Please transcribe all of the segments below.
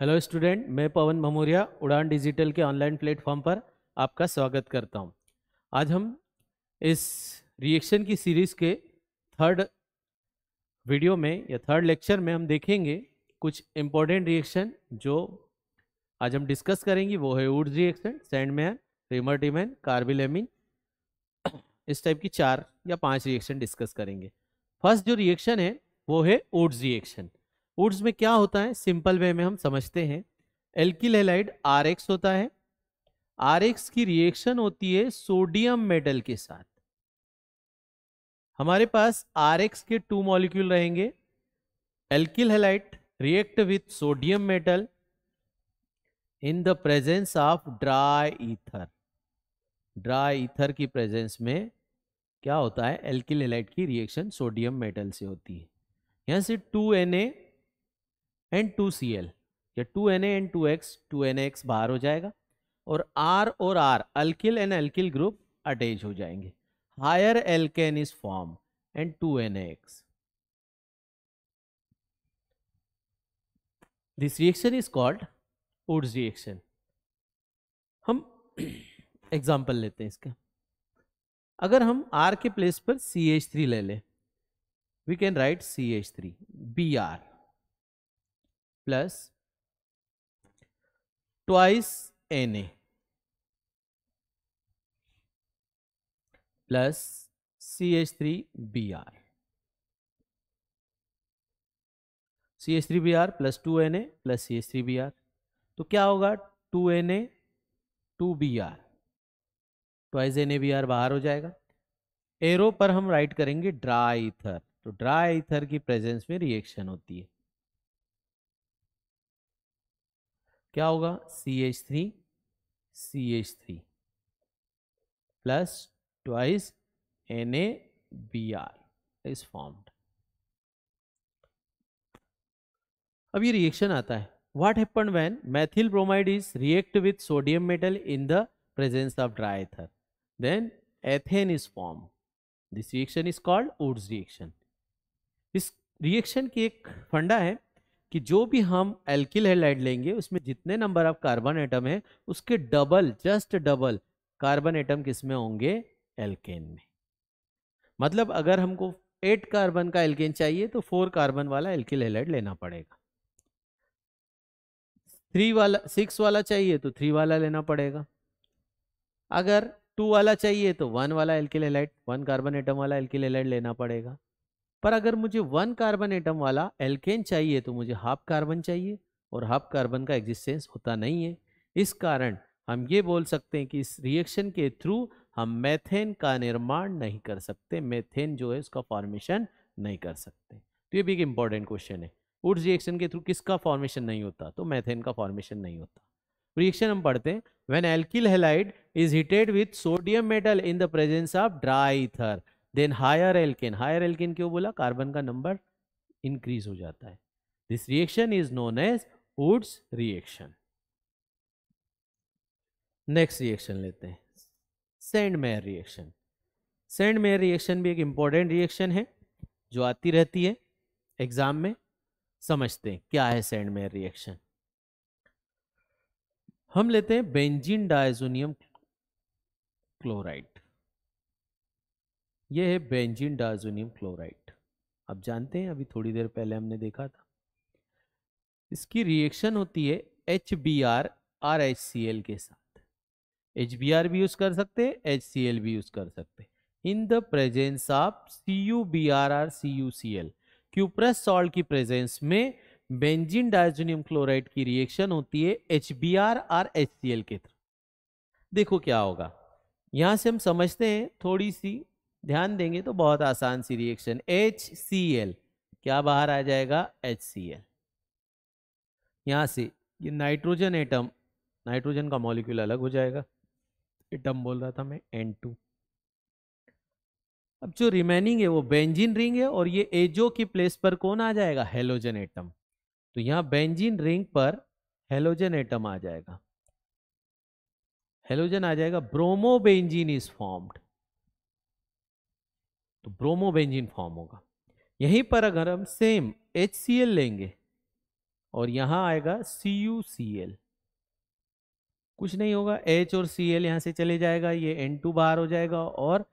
Hello student मैं पवन भमोरिया उड़ान digital के ऑनलाइन प्लेटफॉर्म पर आपका स्वागत करता हूं। आज हम इस रिएक्शन की सीरीज़ के थर्ड वीडियो में या थर्ड लेक्चर में हम देखेंगे कुछ इम्पोर्टेंट रिएक्शन जो आज हम डिस्कस करेंगे वो है Wurtz reaction Sandmeyer Reimer Tiemann carbylamine इस टाइप की चार या पाँच रिएक्शन डिस्कस करेंगे फर्स्ट जो रिएक्शन है वो है वुड्स रिएक्शन वुड्स में क्या होता है सिंपल वे में हम समझते हैं एल्किल हेलाइड आर होता है आर की रिएक्शन होती है सोडियम मेटल के साथ हमारे पास आर के टू मॉलिक्यूल रहेंगे alkyl halide react with sodium metal in the presence of dry ether dry ether की प्रेजेंस में क्या होता है एल्किल हेलाइट की रिएक्शन सोडियम मेटल से होती है यहां से two N A and two C L या two N A and two X two N X बाहर हो जाएगा और आर और R alkyl and alkyl group attach हो जाएंगे higher alkane is form and two N X this reaction is called Wurtz reaction हम example लेते हैं इसका अगर हम आर के प्लेस पर सी एच थ्री ले लें we can write C H three B R plus twice N A plus C H three B R C H three B R plus two N A plus C H three B R तो क्या होगा two N A two B R twice N A B R बाहर हो जाएगा arrow पर हम write करेंगे dry ether तो ड्राई ईथर की प्रेजेंस में रिएक्शन होती है क्या होगा C H three C H three plus twice N A B R is formed अब ये रिएक्शन आता है what happen when methyl bromide is react with sodium metal in the presence of dry ether then ethane is form this reaction is called Wurtz reaction इस reaction की एक फंडा है कि जो भी हम एल्किल हेलाइड लेंगे उसमें जितने नंबर ऑफ कार्बन एटम है उसके double just double carbon atom किसमें होंगे एल्केन में मतलब अगर हमको एट कार्बन का एल्केन चाहिए तो फोर कार्बन वाला एल्किल हेलाइड लेना पड़ेगा थ्री वाला सिक्स वाला चाहिए तो थ्री वाला लेना पड़ेगा अगर टू वाला चाहिए तो वन वाला alkyl halide one carbon atom वाला एल्किल हेलाइट लेना पड़ेगा पर अगर मुझे वन कार्बन एटम वाला एल्केन चाहिए तो मुझे हाफ कार्बन चाहिए और हाफ कार्बन का एग्जिस्टेंस होता नहीं है इस कारण हम ये बोल सकते हैं कि इस रिएक्शन के थ्रू हम मेथेन का निर्माण नहीं कर सकते मेथेन जो है उसका फॉर्मेशन नहीं कर सकते तो ये भी एक इम्पॉर्टेंट क्वेश्चन है उड्स रिएक्शन के थ्रू किसका फॉर्मेशन नहीं होता तो मैथेन का फॉर्मेशन नहीं होता रिएक्शन हम पढ़ते हैं when alkyl halide is heated with sodium metal in the presence of dry ether then higher alkane higher alkane क्यों बोला कार्बन का नंबर इंक्रीज हो जाता है this reaction is known as Wurtz reaction next reaction लेते हैं Sandmeyer reaction Sandmeyer reaction भी एक इंपॉर्टेंट रिएक्शन है जो आती रहती है एग्जाम में समझते हैं क्या है सेंड मेयर रिएक्शन हम लेते हैं बेंजीन डायजोनियम क्लोराइड ये है बेंजीन डार्जोनियम क्लोराइड आप जानते हैं अभी थोड़ी देर पहले हमने देखा था इसकी रिएक्शन होती है H B R or H C L के साथ एच बी आर भी यूज़ कर सकते हैं एच सी एल भी यूज़ कर सकते हैं in the presence of C U B R or C U C L cuprous salt की प्रेजेंस में बेंजीन डायजोनियम क्लोराइड की रिएक्शन होती है H B R or H C L के थ्रू देखो क्या होगा यहां से हम समझते हैं थोड़ी सी ध्यान देंगे तो बहुत आसान सी रिएक्शन एच सी एल क्या बाहर आ जाएगा एच सी एल यहाँ से ये नाइट्रोजन एटम नाइट्रोजन का मॉलिक्यूल अलग हो जाएगा एटम बोल रहा था मैं एन टू अब जो रिमेनिंग है वो बेंजीन रिंग है और ये एजो की प्लेस पर कौन आ जाएगा हेलोजन एटम तो यहाँ बेंजीन रिंग पर हेलोजन एटम आ जाएगा हेलोजन आ जाएगा ब्रोमो बेंजीन इज फॉर्म्ड तो ब्रोमोबेंजीन फॉर्म होगा यहीं पर अगर हम सेम एच लेंगे और यहां आएगा सी यू सी एल कुछ नहीं होगा एच और सी एल यहां से चले जाएगा ये एन टू बाहर हो जाएगा और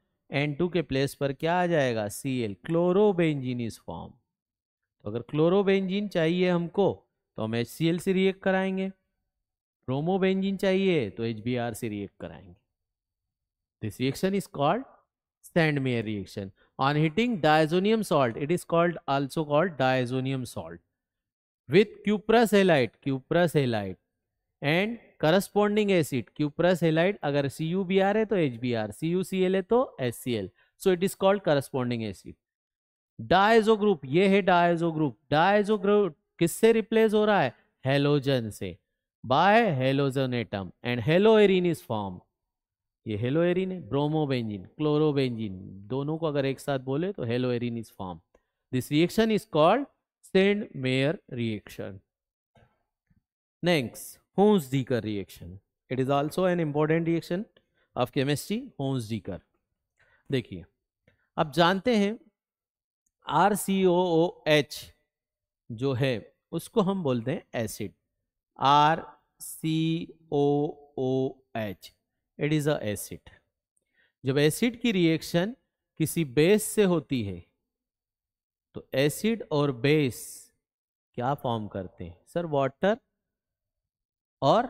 एन टू के प्लेस पर क्या आ जाएगा C L chlorobenzene is form तो अगर क्लोरोबेंजिन चाहिए हमको तो हम एच सी एल से रिएक्ट कराएंगे प्रोमोबेंजिन चाहिए तो एच बी आर से रिएक्ट कराएंगे this reaction is called Sand reaction on heating diazonium salt it is called also called diazonium salt with cuprous halide cuprous halide and corresponding acid cuprous halide अगर C U B R है तो H B R C U C L है तो S C L so it is called corresponding acid diazo group ये है diazo group diazo group किससे replace हो रहा है हेलोजन से by halogen atom and haloarene is form ये हेलो एरिन है ब्रोमोबेंजिन क्लोरोबेंजिन दोनों को अगर एक साथ बोले तो haloarene is form this reaction is called Sandmeyer reaction next Hunsdiecker reaction it is also an important reaction of chemistry Hunsdiecker देखिए अब जानते हैं are C O O H जो है उसको हम बोलते हैं acid R C O O H it is a acid जब एसिड की रिएक्शन किसी बेस से होती है तो एसिड और बेस क्या फॉर्म करते हैं सर वाटर और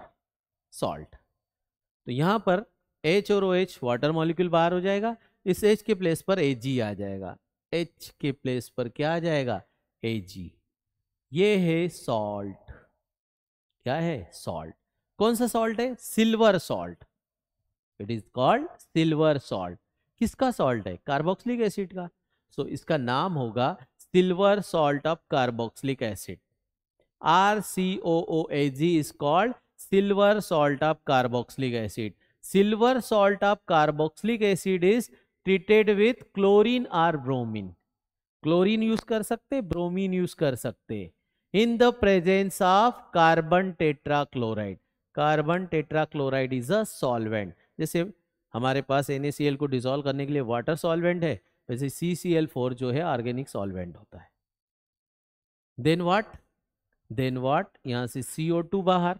सॉल्ट तो यहाँ पर एच और ओ एच वाटर मॉलिक्यूल बाहर हो जाएगा इस एच के प्लेस पर ए जी आ जाएगा एच के प्लेस पर क्या आ जाएगा ए जी ये है सॉल्ट क्या है सॉल्ट कौन सा सॉल्ट है silver salt it is called silver salt किसका सॉल्ट है कार्बोक्सिलिक एसिड का सो so, इसका नाम होगा silver salt of carboxylic acid R C O O A G is called silver salt of carboxylic acid silver salt of carboxylic acid is treated with chlorine or bromine chlorine use कर सकते bromine use कर सकते in the presence of carbon tetrachloride carbon tetrachloride is a solvent जैसे हमारे पास N को dissolve करने के लिए वाटर सॉल्वेंट है वैसे सी सी एल फोर जो है ऑर्गेनिक सॉल्वेंट होता है देन वाट देन वाट यहाँ से सी ओ टू बाहर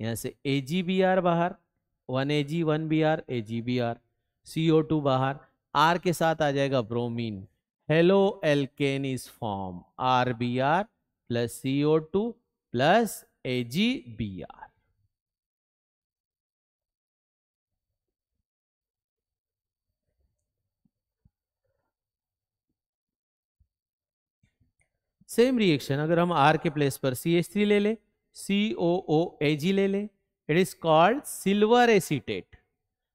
यहाँ से ए जी बी आर बाहर one A G one B R A G B R C O two बाहर आर के साथ आ जाएगा bromine haloalkane is form R B R plus C O two plus A G B R same reaction अगर हम are के place पर सी H three ले लें सी ओ ओ ए जी ले लें it is called silver acetate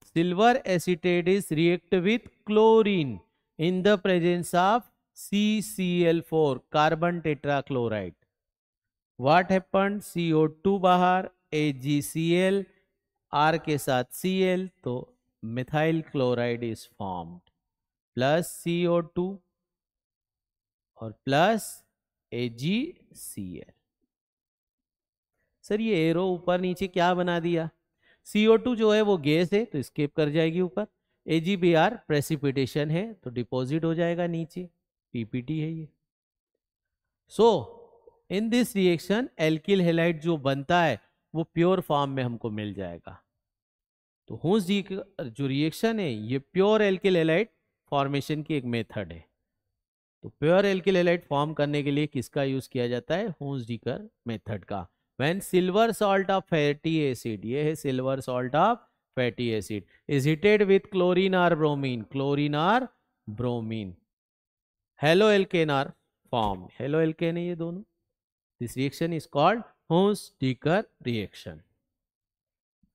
silver acetate is react with chlorine in the presence of C C L four carbon tetrachloride what happen C O two बाहर A G C L R के साथ C L तो methyl chloride is formed plus C O two और plus A G C L sir ये arrow ऊपर नीचे क्या बना दिया सीओ टू जो है वो गैस है तो स्केप कर जाएगी ऊपर A G B R precipitation है तो डिपॉजिट हो जाएगा नीचे पीपीटी है ये so in this reaction alkyl halide जो बनता है वो प्योर फॉर्म में हमको मिल जाएगा तो हूं जी जो रिएक्शन है ये प्योर एल्किल हेलाइट फॉर्मेशन की एक मेथड है तो प्योर एल्किलेलाइट फॉर्म करने के लिए किसका यूज किया जाता है होन्स डीकर मेथड का when silver salt of fatty acid ये है silver salt of fatty acid is heated with chlorine or bromine chlorine or bromine haloalkane are form haloalkane है ये दोनों this reaction is called Hunsdiecker reaction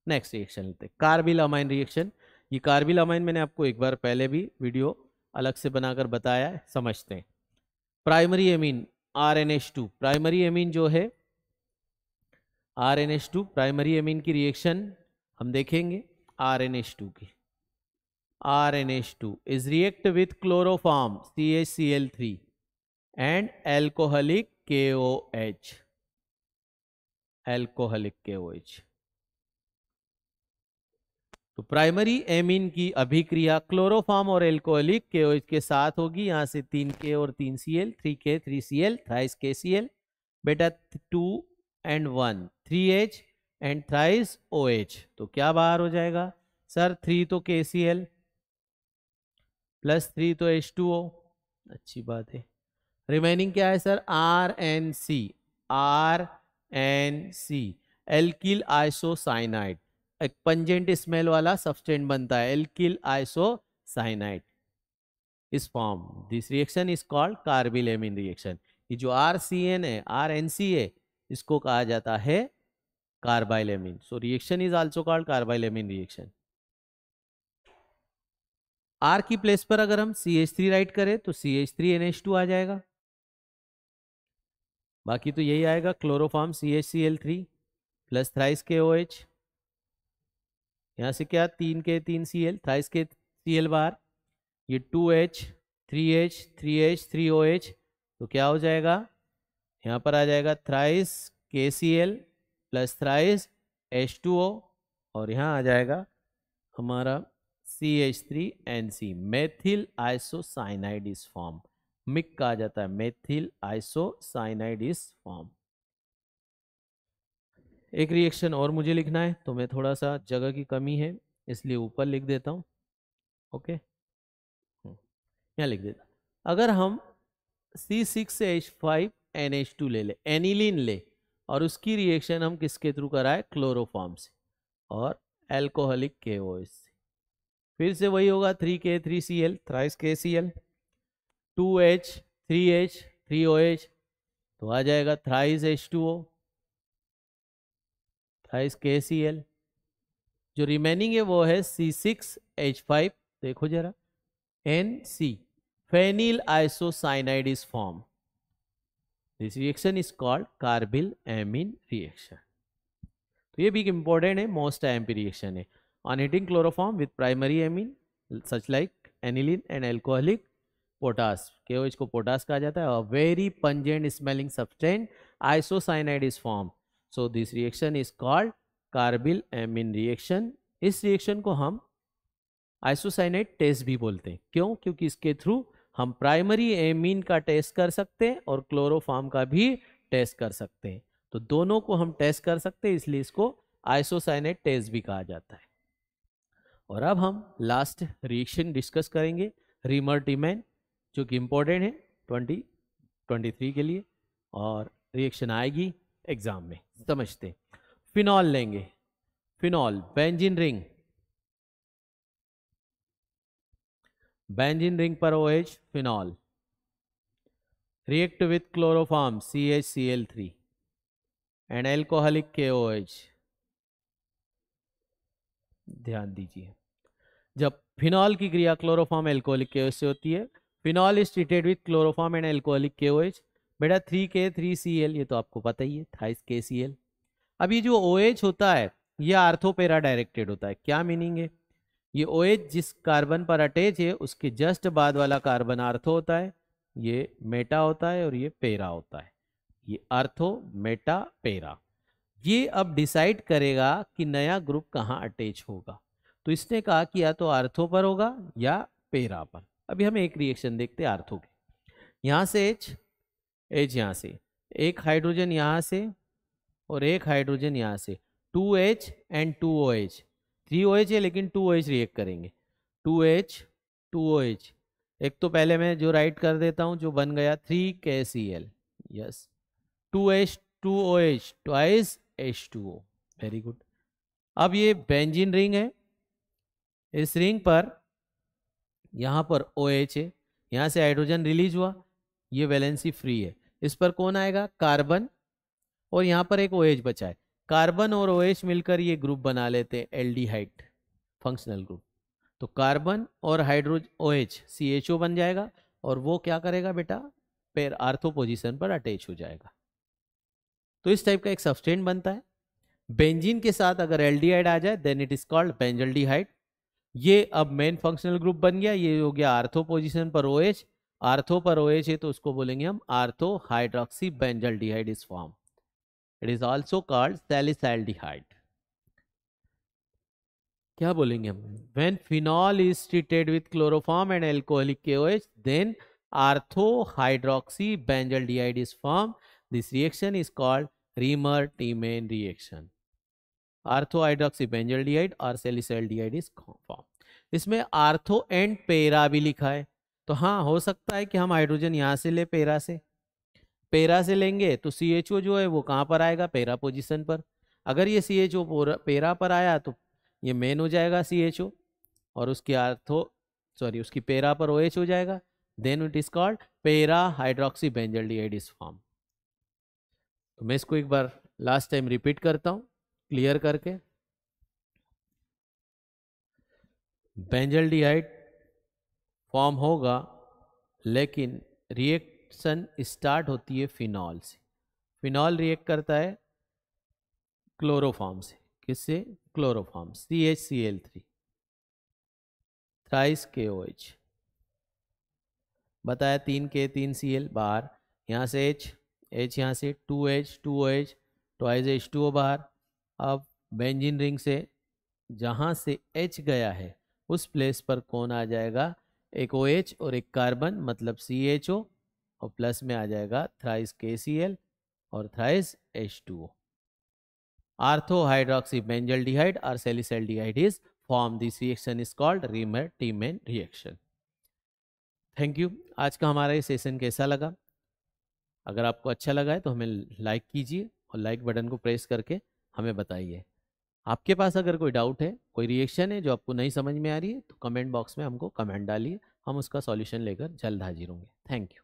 next reaction लेते हैं carbylamine reaction ये carbylamine मैंने आपको एक बार पहले भी वीडियो अलग से बनाकर बताया है समझते हैं primary amine R N H two primary amine जो है R N H two primary amine की रिएक्शन हम देखेंगे आर एन एच टू की R N H two is react with chloroform C H C L three and alcoholic K O H alcoholic K O H तो primary amine की अभिक्रिया chloroform और alcoholic के के साथ होगी यहाँ से तीन के और तीन C L three K three C L thrice K C L बेटा two and one three H and thrice O H तो क्या बाहर हो जाएगा सर थ्री तो K C L plus three तो एच टू ओ अच्छी बात है रिमेनिंग क्या है sir R N C R N C alkyl isocyanide एक पंजेंट स्मेल वाला सब्सटेंट बनता है alkyl cyanide is form this reaction is called carbylamine reaction ये जो आर सी एन है आर एन सी ए इसको कहा जाता है carbylamine so reaction is also called carbylamine reaction R की प्लेस पर अगर हम सी एच थ्री राइट करें तो C H three N H two आ जाएगा बाकी तो यही आएगा chloroform C H C L three plus thrice K O H यहाँ से क्या तीन के तीन C L thrice K C L बार ये two H three H three H three O H तो क्या हो जाएगा यहाँ पर आ जाएगा thrice K C L plus thrice H two O और यहाँ आ जाएगा हमारा C H three N C methyl isocyanide is form MIC कहा जाता है मेथिल आइसोसाइनाइड इस फॉर्म एक रिएक्शन और मुझे लिखना है तो मैं थोड़ा सा जगह की कमी है इसलिए ऊपर लिख देता हूँ ओके हम्म, यहाँ लिख देता अगर हम C six H five N H two ले ले एनिलिन ले और उसकी रिएक्शन हम किसके थ्रू कराए क्लोरोफॉर्म से और एल्कोहलिक के ओ एस से फिर से वही होगा three K three C L thrice K C L two H three H three O H तो आ जाएगा थ्राइस एच टू ओ है के सी एल जो रिमेनिंग है वो है सी सिक्स एच फाइव देखो जरा N C phenyl isocyanide is form this reaction is called carbylamine reaction तो ये भी एक है मोस्ट एम्पी रिएक्शन है on heating chloroform with primary amine such like aniline and alcoholic potash के इसको पोटास कहा जाता है very pungent smelling substance isocyanide is form so this reaction is called carbylamine reaction इस reaction को हम isocyanate test भी बोलते हैं क्यों क्योंकि इसके थ्रू हम प्राइमरी एमीन का टेस्ट कर सकते हैं और क्लोरोफार्म का भी टेस्ट कर सकते हैं तो दोनों को हम टेस्ट कर सकते हैं इसलिए इसको आइसोसाइनेट टेस्ट भी कहा जाता है और अब हम लास्ट रिएक्शन डिस्कस करेंगे डिमैन जो कि इम्पोर्टेंट है ट्वेंटी ट्वेंटी थ्री के लिए और रिएक्शन आएगी एग्जाम में समझते फिनॉल लेंगे phenol benzene ring benzene ring पर O H phenol react with L three and alcoholic K O H ध्यान दीजिए जब फिनॉल की क्रिया क्लोरोफॉर्म एल्कोहलिक के से होती है phenol is treated with chloroform and alcoholic K O H बेटा three K three C L ये तो आपको पता ही है थाइस के सी एल अब ये जो ओ OH होता है ये आर्थोपेरा डायरेक्टेड होता है क्या मीनिंग है ये ओ OH जिस कार्बन पर अटैच है उसके जस्ट बाद वाला कार्बन आर्थो होता है ये मेटा होता है और ये पेरा होता है ये आर्थो मेटा पेरा ये अब डिसाइड करेगा कि नया ग्रुप कहाँ अटैच होगा तो इसने कहा कि या तो आर्थो पर होगा या पेरा पर अभी हम एक रिएक्शन देखते हैं आर्थो के यहाँ से एच एच यहाँ से एक हाइड्रोजन यहाँ से और एक हाइड्रोजन यहाँ से two H and two O H three O H है लेकिन टू ओ एच रिएक्ट करेंगे two H two O H एक तो पहले मैं जो राइट कर देता हूँ जो बन गया three K C L yes two H two O H twice H two O very good अब ये बेंजिन रिंग है इस रिंग पर यहाँ पर ओ एच है यहाँ से हाइड्रोजन रिलीज हुआ ये वैलेंसी फ्री है इस पर कौन आएगा कार्बन और यहां पर एक ओएच बचा है कार्बन और ओ एच मिलकर ये ग्रुप बना लेते हैं हाइट फंक्शनल ग्रुप तो कार्बन और हाइड्रोज एच ओ बन जाएगा और वो क्या करेगा बेटा पैर आर्थो पोजिशन पर अटैच हो जाएगा तो इस टाइप का एक सब्सटेंट बनता है बेंजीन के साथ अगर एल्डिहाइड आ जाए then it is called benzaldehyde ये अब मेन फंक्शनल ग्रुप बन गया ये हो गया आर्थो पोजिशन पर ओ एच आर्थो पर ओ एच है तो उसको बोलेंगे हम ortho hydroxy benzaldehyde is form it is also called salicylaldehyde क्या बोलेंगे हम when phenol is treated with chloroform and alcoholic K O H then ortho hydroxy benzaldehyde is form this reaction is called Reimer Tiemann reaction ortho hydroxy benzaldehyde और salicylaldehyde is form इसमें ortho and para भी लिखा है तो हाँ हो सकता है कि हम हाइड्रोजन यहाँ से ले पेरा से पेरा से लेंगे तो सी एच ओ जो है वो कहाँ पर आएगा पेरा पोजीशन पर अगर ये सी एच ओ पेरा पर आया तो ये मेन हो जाएगा सी एच ओ और उसकी आर्थो सॉरी उसकी पेरा पर ओ एच हो जाएगा then it is called para hydroxy benzaldehyde is form तो मैं इसको एक बार लास्ट टाइम रिपीट करता हूँ क्लियर करके बेंजल डिहाइड फॉर्म होगा लेकिन रिएक्शन स्टार्ट होती है फिनॉल से फिनॉल रिएक्ट करता है क्लोरोफॉर्म से किससे chloroform C H C L three thrice K O H बताया तीन के तीन सी एल बाहर यहाँ से एच एच यहाँ से two H two O H twice H two O बाहर अब बेंजिन रिंग से जहाँ से एच गया है उस प्लेस पर कौन आ जाएगा एक ओ OH और एक कार्बन मतलब सी एच ओ और प्लस में आ जाएगा थ्राइस के सी एल और thrice H two O ortho hydroxy आर और डिहाइड is form this reaction is called Reimer Tiemann reaction thank you आज का हमारा ये सेशन कैसा लगा अगर आपको अच्छा लगा है तो हमें लाइक कीजिए और लाइक बटन को प्रेस करके हमें बताइए आपके पास अगर कोई डाउट है कोई रिएक्शन है जो आपको नहीं समझ में आ रही है तो कमेंट बॉक्स में हमको कमेंट डालिए हम उसका सॉल्यूशन लेकर जल्द हाजिर होंगे थैंक यू